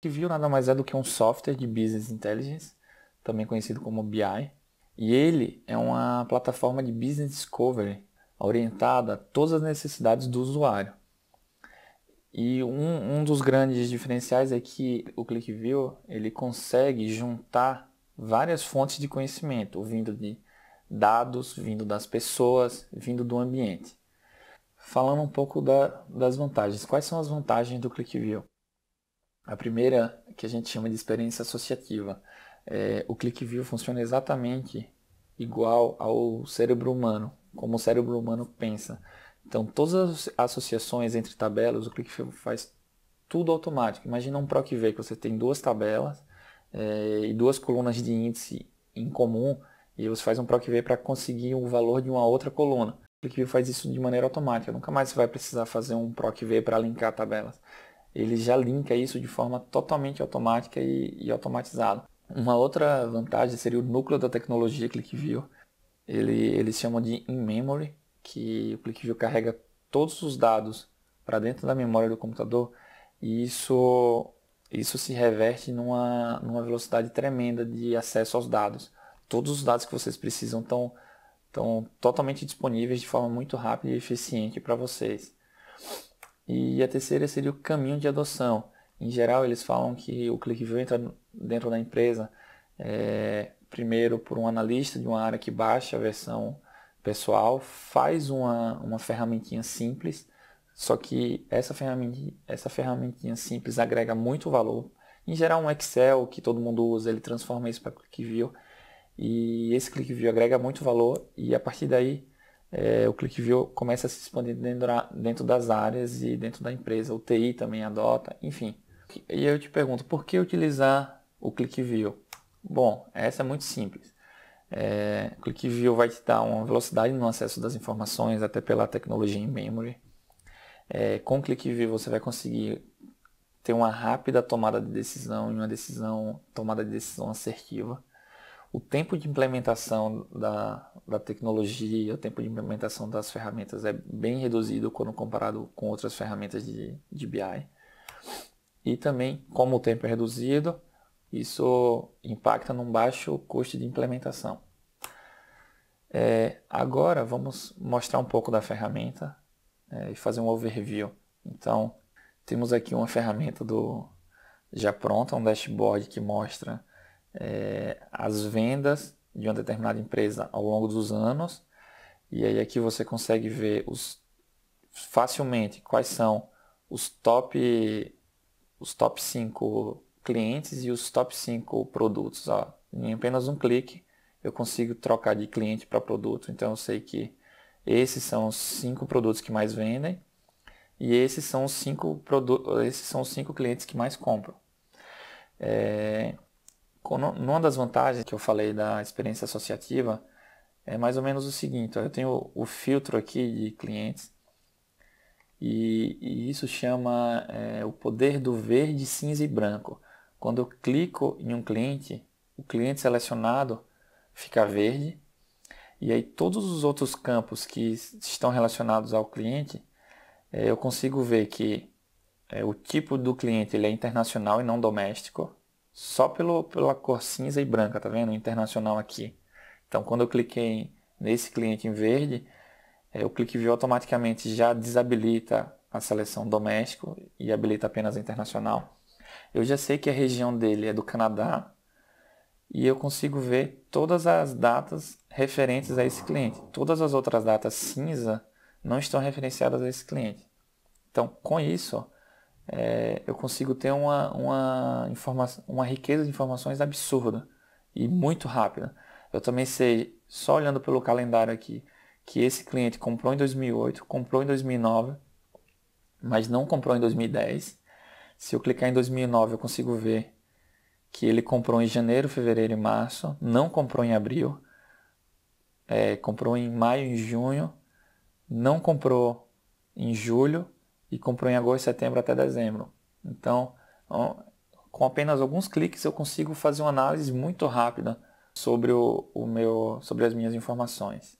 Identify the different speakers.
Speaker 1: que nada mais é do que um software de business intelligence, também conhecido como BI, e ele é uma plataforma de business discovery orientada a todas as necessidades do usuário. E um, um dos grandes diferenciais é que o ClickView ele consegue juntar várias fontes de conhecimento, vindo de dados, vindo das pessoas, vindo do ambiente. Falando um pouco da, das vantagens, quais são as vantagens do ClickView? A primeira, que a gente chama de experiência associativa. É, o ClickView funciona exatamente igual ao cérebro humano, como o cérebro humano pensa. Então, todas as associações entre tabelas, o ClickView faz tudo automático. Imagina um PROCV que você tem duas tabelas é, e duas colunas de índice em comum, e você faz um PROCV para conseguir o valor de uma outra coluna. O ClickView faz isso de maneira automática, nunca mais você vai precisar fazer um PROCV para linkar tabelas ele já linka isso de forma totalmente automática e, e automatizada. Uma outra vantagem seria o núcleo da tecnologia ClickView. Ele, eles chamam de in-memory, que o ClickView carrega todos os dados para dentro da memória do computador e isso, isso se reverte numa, numa velocidade tremenda de acesso aos dados. Todos os dados que vocês precisam estão estão totalmente disponíveis de forma muito rápida e eficiente para vocês. E a terceira seria o caminho de adoção. Em geral, eles falam que o ClickView entra dentro da empresa é, primeiro por um analista de uma área que baixa a versão pessoal, faz uma, uma ferramentinha simples, só que essa ferramentinha, essa ferramentinha simples agrega muito valor. Em geral, um Excel que todo mundo usa, ele transforma isso para ClickView. E esse ClickView agrega muito valor e a partir daí é, o ClickView começa a se expandir dentro, dentro das áreas e dentro da empresa. O TI também adota, enfim. E eu te pergunto, por que utilizar o ClickView? Bom, essa é muito simples. É, o ClickView vai te dar uma velocidade no acesso das informações, até pela tecnologia em memory É, com o ClickView você vai conseguir ter uma rápida tomada de decisão e uma decisão, tomada de decisão assertiva o tempo de implementação da, da tecnologia, o tempo de implementação das ferramentas é bem reduzido quando comparado com outras ferramentas de, de BI. E também, como o tempo é reduzido, isso impacta num baixo custo de implementação. É, agora vamos mostrar um pouco da ferramenta é, e fazer um overview. Então, temos aqui uma ferramenta do já pronta, um dashboard que mostra é, as vendas de uma determinada empresa ao longo dos anos. E aí aqui é você consegue ver os, facilmente quais são os top, os top 5 clientes e os top 5 produtos. Ó, em apenas um clique eu consigo trocar de cliente para produto. Então eu sei que esses são os 5 produtos que mais vendem e esses são os 5 esses são os cinco clientes que mais compram. É, uma das vantagens que eu falei da experiência associativa é mais ou menos o seguinte: eu tenho o filtro aqui de clientes e, e isso chama é, o poder do verde, cinza e branco. Quando eu clico em um cliente, o cliente selecionado fica verde e aí todos os outros campos que estão relacionados ao cliente, é, eu consigo ver que é, o tipo do cliente ele é internacional e não doméstico só pelo, pela cor cinza e branca, tá vendo? Internacional aqui. Então quando eu cliquei nesse cliente em verde, é, o clique view automaticamente já desabilita a seleção doméstico e habilita apenas internacional. Eu já sei que a região dele é do Canadá e eu consigo ver todas as datas referentes a esse cliente. Todas as outras datas cinza não estão referenciadas a esse cliente. Então, com isso, é, eu consigo ter uma, uma, uma riqueza de informações absurda e muito rápida. Eu também sei, só olhando pelo calendário aqui, que esse cliente comprou em 2008, comprou em 2009, mas não comprou em 2010. Se eu clicar em 2009, eu consigo ver que ele comprou em janeiro, fevereiro e março, não comprou em abril, é, comprou em maio e junho, não comprou em julho, e comprou em agosto, setembro até dezembro. Então, com apenas alguns cliques eu consigo fazer uma análise muito rápida sobre, o, o meu, sobre as minhas informações.